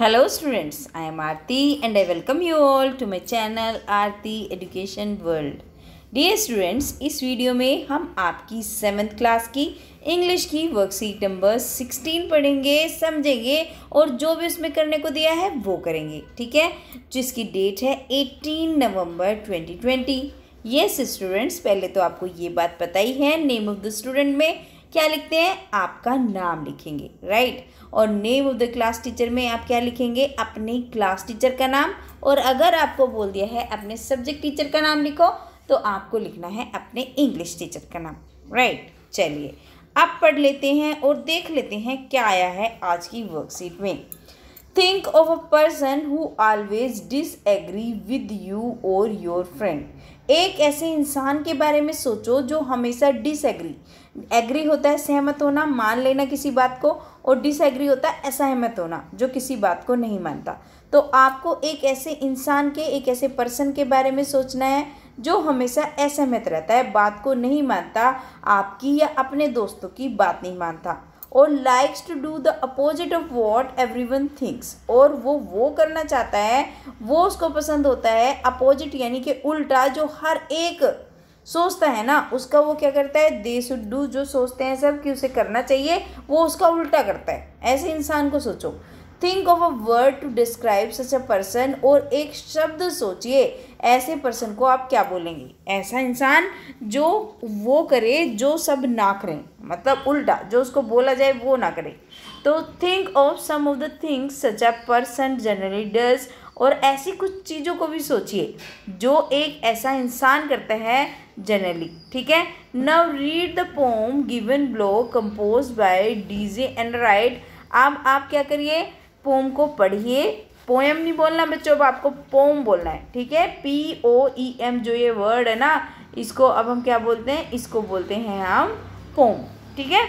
hello students I am Aarti and I welcome you all to my channel Aarti Education world dear students इस video में हम आपकी seventh class की English की worksheet number sixteen पढ़ेंगे समझेंगे और जो भी उसमें करने को दिया है वो करेंगे ठीक है जिसकी डेट है eighteen November twenty twenty yes students पहले तो आपको ये बात पता ही है नेम ऑफ द स्टूडेंट में क्या लिखते हैं आपका नाम लिखेंगे राइट और name of the class teacher में आप क्या लिखेंगे अपने क्लास टीचर का नाम और अगर आपको बोल दिया है अपने सब्जेक्ट टीचर का नाम लिखो तो आपको लिखना है अपने इंग्लिश टीचर का नाम राइट चलिए अब पढ़ लेते हैं और देख लेते हैं क्या आया है आज की वर्कशीट में think of a person who always disagree with you और योर फ्रेंड एक ऐसे इंसान के बारे में सोचो जो हमेशा डिसएग्री एग्री होता है सहमत होना मान लेना किसी बात को और डिसएग्री होता है असहमत होना जो किसी बात को नहीं मानता तो आपको एक ऐसे इंसान के एक ऐसे पर्सन के बारे में सोचना है जो हमेशा असहमत रहता है बात को नहीं मानता आपकी या अपने दोस्तों की बात नहीं मानता और likes to do the opposite of what every one thinks और वो वो करना चाहता है वो उसको पसंद होता है अपोजिट यानी कि उल्टा जो हर एक सोचता है ना उसका वो क्या करता है दे शुड डू जो सोचते हैं सब कि उसे करना चाहिए वो उसका उल्टा करता है ऐसे इंसान को सोचो think of a word to describe such a person और एक शब्द सोचिए ऐसे पर्सन को आप क्या बोलेंगे ऐसा इंसान जो वो करे जो सब ना करें मतलब उल्टा जो उसको बोला जाए वो ना करे तो think of some of the things such a person generally does और ऐसी कुछ चीज़ों को भी सोचिए जो एक ऐसा इंसान करता है जनरली ठीक है now read the poem given below composed by DJ and write अब आप क्या करिए पोम को पढ़िए पोएम नहीं बोलना बच्चों अब आपको पोम बोलना है ठीक है पी ओ ई एम जो ये वर्ड है ना इसको अब हम क्या बोलते हैं इसको बोलते हैं हम पोम ठीक है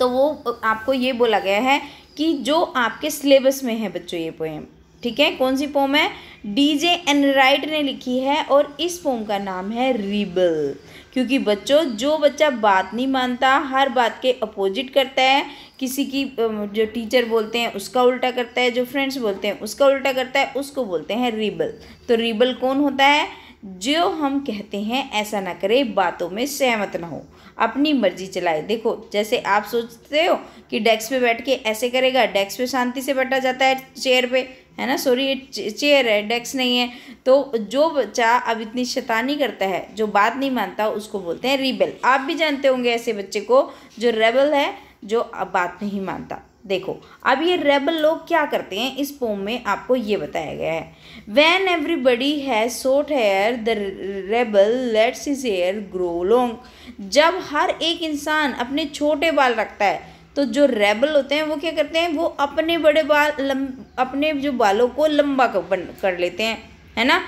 तो वो आपको ये बोला गया है कि जो आपके सिलेबस में है बच्चों ये पोएम ठीक है कौन सी पोम है डी जे एनराइट ने लिखी है और इस पोम का नाम है रिबल क्योंकि बच्चों जो बच्चा बात नहीं मानता हर बात के अपोजिट करता है किसी की जो टीचर बोलते हैं उसका उल्टा करता है जो फ्रेंड्स बोलते हैं उसका उल्टा करता है उसको बोलते हैं रिबल तो रिबल कौन होता है जो हम कहते हैं ऐसा ना करें बातों में सहमत ना हो अपनी मर्जी चलाए देखो जैसे आप सोचते हो कि डेस्क पे बैठ के ऐसे करेगा डेस्क पे शांति से बैठा जाता है चेयर पे है ना सॉरी ये चेयर है डेस्क नहीं है तो जो बच्चा अब इतनी शैतानी करता है जो बात नहीं मानता उसको बोलते हैं रिबेल आप भी जानते होंगे ऐसे बच्चे को जो रेबल है जो अब बात नहीं मानता देखो अब ये रेबल लोग क्या करते हैं इस पोम में आपको ये बताया गया है when everybody has short hair the rebel lets his hair grow long जब हर एक इंसान अपने छोटे बाल रखता है तो जो रेबल होते हैं वो क्या करते हैं वो अपने बड़े बाल लम अपने जो बालों को लंबा कर लेते हैं है ना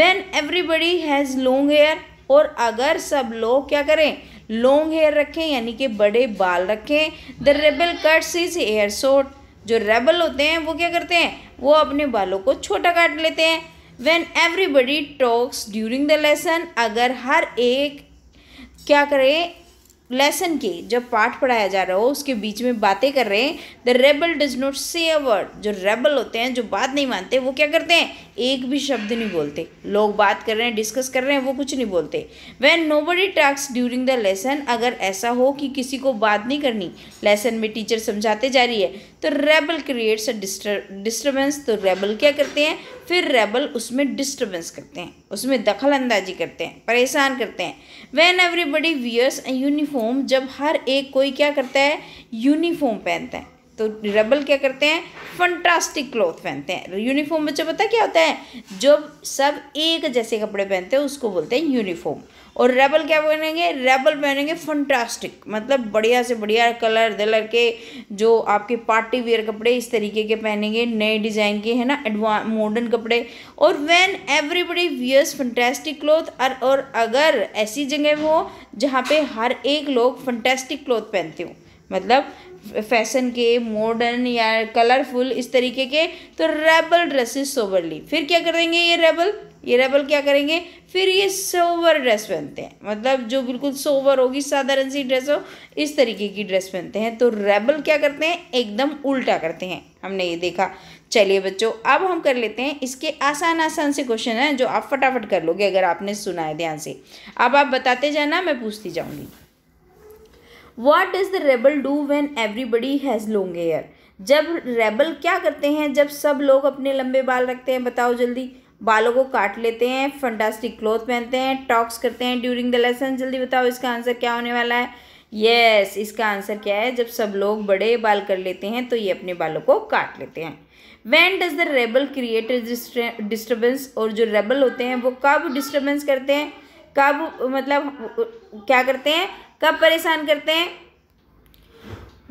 when everybody has long hair और अगर सब लोग क्या करें लॉन्ग हेयर रखें यानी कि बड़े बाल रखें the rebel cuts his hair short जो रेबल होते हैं वो क्या करते हैं वो अपने बालों को छोटा काट लेते हैं when everybody talks during the lesson अगर हर एक क्या करे लेसन के जब पाठ पढ़ाया जा रहा हो उसके बीच में बातें कर रहे हैं the rebel does not say a word जो रेबल होते हैं जो बात नहीं मानते वो क्या करते हैं एक भी शब्द नहीं बोलते लोग बात कर रहे हैं डिस्कस कर रहे हैं वो कुछ नहीं बोलते वैन नो बडी टास्क ड्यूरिंग द लेसन अगर ऐसा हो कि किसी को बात नहीं करनी लेसन में टीचर समझाते जा रही है तो रेबल क्रिएट्स अ डिस्टर्बेंस तो रेबल क्या करते हैं फिर रेबल उसमें डिस्टर्बेंस करते हैं उसमें दखल अंदाजी करते हैं परेशान करते हैं when everybody wears a uniform uniform जब हर एक कोई क्या करता है यूनिफॉर्म पहनता है तो रेबल क्या करते हैं फंटास्टिक क्लॉथ पहनते हैं यूनिफॉर्म बच्चों पता क्या होता है जब सब एक जैसे कपड़े पहनते हैं उसको बोलते हैं यूनिफॉर्म और रेबल क्या पहनेंगे रेबल पहनेंगे फंटास्टिक मतलब बढ़िया से बढ़िया कलर दलर के जो आपके पार्टी वेयर कपड़े इस तरीके के पहनेंगे नए डिज़ाइन के है ना एडवा मॉडर्न कपड़े और when everybody wears fantastic cloth और, और अगर ऐसी जगह हो जहाँ पे हर एक लोग फंटेस्टिक क्लॉथ पहनते हो मतलब फैशन के मॉडर्न या कलरफुल इस तरीके के तो रेबल ड्रेसेस सोबरली फिर क्या करेंगे ये रेबल ये रेबल क्या करेंगे फिर ये सोवर ड्रेस पहनते हैं मतलब जो बिल्कुल सोवर होगी साधारण सी ड्रेस हो इस तरीके की ड्रेस पहनते हैं तो रेबल क्या करते हैं एकदम उल्टा करते हैं हमने ये देखा चलिए बच्चों अब हम कर लेते हैं इसके आसान आसान से क्वेश्चन हैं जो आप फटाफट कर लोगे अगर आपने सुना है ध्यान से अब आप बताते जाना मैं पूछती जाऊँगी what does the rebel do when everybody has long hair जब रेबल क्या करते हैं जब सब लोग अपने लंबे बाल रखते हैं बताओ जल्दी बालों को काट लेते हैं फंडास्टिक क्लोथ पहनते हैं टॉक्स करते हैं ड्यूरिंग द लेसन जल्दी बताओ इसका आंसर क्या होने वाला है यस yes, इसका आंसर क्या है जब सब लोग बड़े बाल कर लेते हैं तो ये अपने बालों को काट लेते हैं when does the rebel create disturbance और जो रेबल होते हैं वो कब डिस्टर्बेंस करते हैं कब मतलब क्या करते हैं कब परेशान करते हैं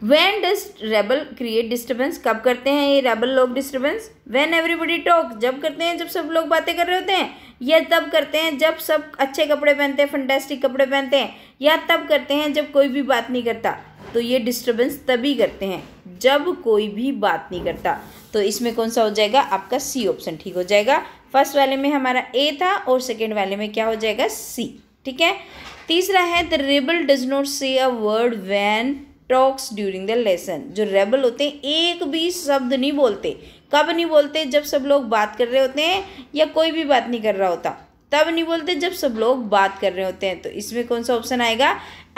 when does rebel create disturbance कब करते हैं ये रेबल लोग डिस्टर्बेंस वैन एवरीबडी टॉक जब करते हैं जब सब लोग बातें कर रहे होते हैं या तब करते हैं जब सब अच्छे कपड़े पहनते हैं फंटेस्टिक कपड़े पहनते हैं या तब करते हैं जब कोई भी बात नहीं करता तो ये डिस्टर्बेंस तभी करते हैं जब कोई भी बात नहीं करता तो इसमें कौन सा हो जाएगा आपका सी ऑप्शन ठीक हो जाएगा फर्स्ट वाले में हमारा ए था और सेकेंड वाले में क्या हो जाएगा सी ठीक है तीसरा है the rebel does not say a word when talks during the lesson जो रेबल होते हैं एक भी शब्द नहीं बोलते कब नहीं बोलते जब सब लोग बात कर रहे होते हैं या कोई भी बात नहीं कर रहा होता तब नहीं बोलते जब सब लोग बात कर रहे होते हैं तो इसमें कौन सा ऑप्शन आएगा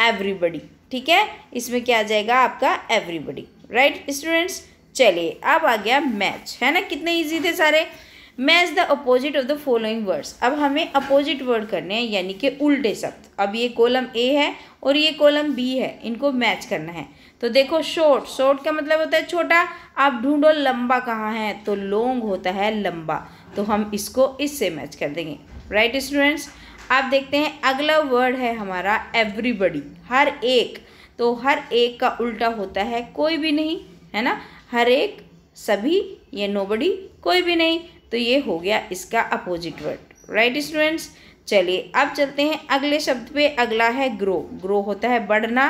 एवरीबडी ठीक है इसमें क्या आ जाएगा आपका एवरीबडी राइट स्टूडेंट्स चलिए अब आ गया मैच है ना कितने ईजी थे सारे match the opposite of the following words अब हमें अपोजिट वर्ड करने हैं यानी कि उल्टे शब्द अब ये कॉलम ए है और ये कॉलम बी है इनको मैच करना है तो देखो शॉर्ट शॉर्ट का मतलब होता है छोटा आप ढूंढो लंबा कहाँ है तो लॉन्ग होता है लंबा तो हम इसको इससे मैच कर देंगे राइट right, स्टूडेंट्स आप देखते हैं अगला वर्ड है हमारा एवरीबडी हर एक तो हर एक का उल्टा होता है कोई भी नहीं है ना हर एक सभी ये नोबडी कोई भी नहीं तो ये हो गया इसका अपोजिट वर्ड राइट स्टूडेंट्स चलिए अब चलते हैं अगले शब्द पे अगला है ग्रो ग्रो होता है बढ़ना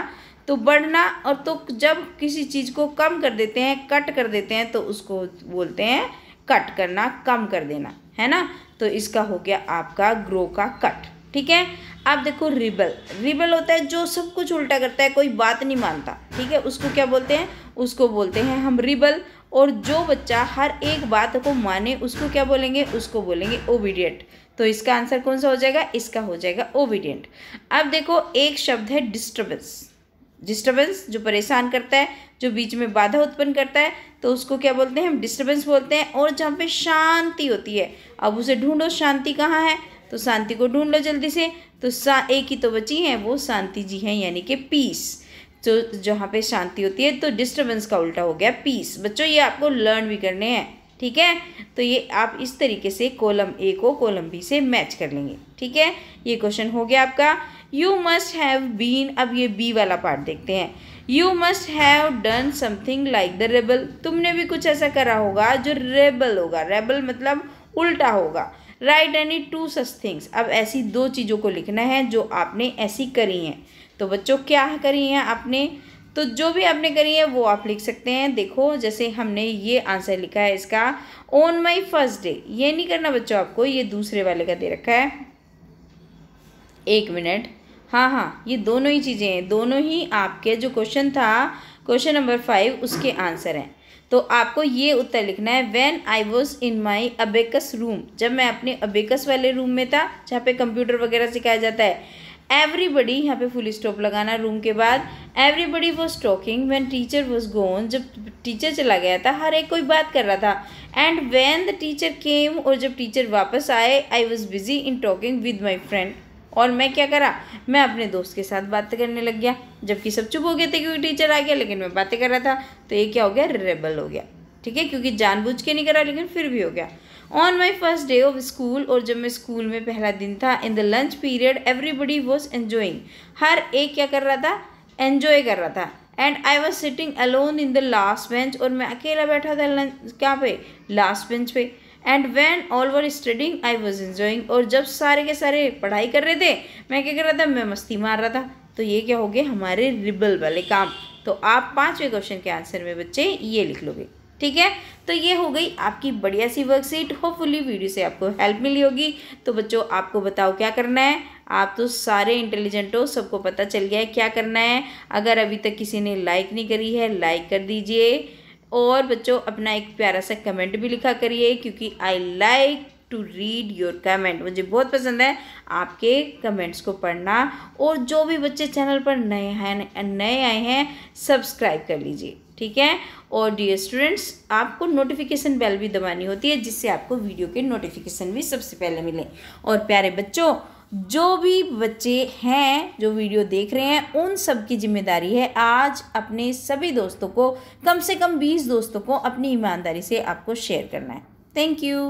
तो बढ़ना और तो जब किसी चीज़ को कम कर देते हैं कट कर देते हैं तो उसको बोलते हैं कट करना कम कर देना है ना तो इसका हो गया आपका ग्रो का कट ठीक है अब देखो रिबल रिबल होता है जो सब कुछ उल्टा करता है कोई बात नहीं मानता ठीक है उसको क्या बोलते हैं उसको बोलते हैं हम रिबल और जो बच्चा हर एक बात को माने उसको क्या बोलेंगे उसको बोलेंगे ओबीडियंट तो इसका आंसर कौन सा हो जाएगा इसका हो जाएगा ओबीडियंट अब देखो एक शब्द है डिस्टर्बेंस डिस्टर्बेंस जो परेशान करता है जो बीच में बाधा उत्पन्न करता है तो उसको क्या बोलते हैं हम डिस्टर्बेंस बोलते हैं और जहाँ पे शांति होती है अब उसे ढूंढो शांति कहाँ है तो शांति को ढूंढ लो जल्दी से तो सा एक ही तो बची हैं वो शांति जी हैं यानी कि पीस तो जहाँ पे शांति होती है तो डिस्टर्बेंस का उल्टा हो गया पीस बच्चों ये आपको लर्न भी करने हैं ठीक है तो ये आप इस तरीके से कॉलम ए को कॉलम बी से मैच कर लेंगे ठीक है ये क्वेश्चन हो गया आपका यू मस्ट हैव बीन अब ये बी वाला पार्ट देखते हैं you must have done something like the rebel तुमने भी कुछ ऐसा करा होगा जो रेबल होगा रेबल मतलब उल्टा होगा right any two such things अब ऐसी दो चीज़ों को लिखना है जो आपने ऐसी करी हैं तो बच्चों क्या करी है आपने तो जो भी आपने करी है वो आप लिख सकते हैं देखो जैसे हमने ये आंसर लिखा है इसका ऑन माई फर्स्ट डे ये नहीं करना बच्चों आपको ये दूसरे वाले का दे रखा है एक मिनट हाँ हाँ ये दोनों ही चीज़ें हैं दोनों ही आपके जो क्वेश्चन था क्वेश्चन नंबर फाइव उसके आंसर हैं तो आपको ये उत्तर लिखना है when I was in my abacus room जब मैं अपने अबेकस वाले रूम में था जहाँ पे कंप्यूटर वगैरह सिखाया जाता है एवरीबडी यहाँ पे फुल स्टॉप लगाना रूम के बाद everybody was talking when teacher was gone जब टीचर चला गया था हर एक कोई बात कर रहा था and when the teacher came और जब टीचर वापस आए I was busy in talking with my friend और मैं क्या करा मैं अपने दोस्त के साथ बात करने लग गया जबकि सब चुप हो गए थे क्योंकि टीचर आ गया लेकिन मैं बातें कर रहा था तो ये क्या हो गया रेबल हो गया ठीक है क्योंकि जानबूझ के नहीं करा लेकिन फिर भी हो गया on my first day of school और जब मैं स्कूल में पहला दिन था in the lunch period everybody was enjoying हर एक क्या कर रहा था एन्जॉय कर रहा था and I was sitting alone in the last bench और मैं अकेला बैठा था लंच क्या पे लास्ट बेंच पे and when all were studying I was enjoying और जब सारे के सारे पढ़ाई कर रहे थे मैं क्या कर रहा था मैं मस्ती मार रहा था तो ये क्या हो गए हमारे रिबल वाले काम तो आप पाँचवें क्वेश्चन के आंसर में बच्चे ये लिख लोगे ठीक है तो ये हो गई आपकी बढ़िया सी वर्कशीट होपफुली वीडियो से आपको हेल्प मिली होगी तो बच्चों आपको बताओ क्या करना है आप तो सारे इंटेलिजेंट हो सबको पता चल गया है क्या करना है अगर अभी तक किसी ने लाइक नहीं करी है लाइक कर दीजिए और बच्चों अपना एक प्यारा सा कमेंट भी लिखा करिए क्योंकि I like to read your comment मुझे बहुत पसंद है आपके कमेंट्स को पढ़ना और जो भी बच्चे चैनल पर नए हैं नए आए हैं सब्सक्राइब कर लीजिए ठीक है और डियर स्टूडेंट्स आपको नोटिफिकेशन बेल भी दबानी होती है जिससे आपको वीडियो के नोटिफिकेशन भी सबसे पहले मिले और प्यारे बच्चों जो भी बच्चे हैं जो वीडियो देख रहे हैं उन सब की जिम्मेदारी है आज अपने सभी दोस्तों को कम से कम बीस दोस्तों को अपनी ईमानदारी से आपको शेयर करना है थैंक यू